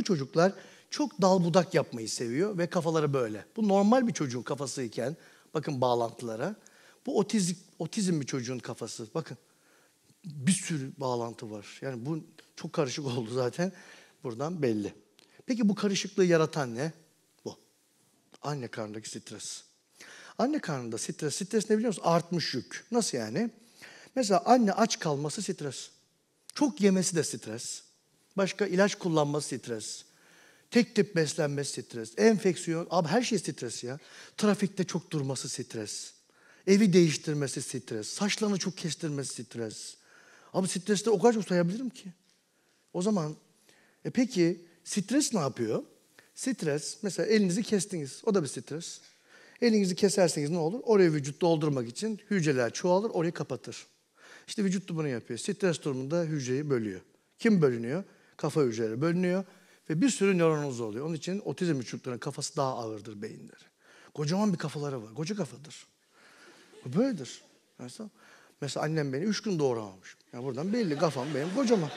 bu çocuklar çok dal budak yapmayı seviyor ve kafaları böyle. Bu normal bir çocuğun kafasıyken, bakın bağlantılara. Bu otizik, otizm bir çocuğun kafası. Bakın bir sürü bağlantı var. Yani bu çok karışık oldu zaten. Buradan belli. Peki bu karışıklığı yaratan ne? Bu. Anne karnındaki stres. Anne karnında stres. Stres ne biliyor musunuz? Artmış yük. Nasıl yani? Mesela anne aç kalması stres. Çok yemesi de stres. Başka ilaç kullanma stres. Tek tip beslenme stres. Enfeksiyon. Abi her şey stres ya. Trafikte çok durması stres. Evi değiştirmesi stres. Saçlarını çok kestirmesi stres. Abi streste o kadar çok sayabilirim ki. O zaman e peki stres ne yapıyor? Stres mesela elinizi kestiniz. O da bir stres. Elinizi keserseniz ne olur? Orayı vücut doldurmak için hücreler çoğalır, orayı kapatır. İşte vücut da bunu yapıyor. Stres durumunda hücreyi bölüyor. Kim bölünüyor? kafa hücreleri bölünüyor ve bir sürü nöronunuz oluyor. Onun için otizm çocuklarının kafası daha ağırdır beyinleri. Kocaman bir kafaları var. Koca kafadır. Bu böyledir. Mesela annem beni üç gün doğuramamış. Ya yani buradan belli kafam benim kocaman.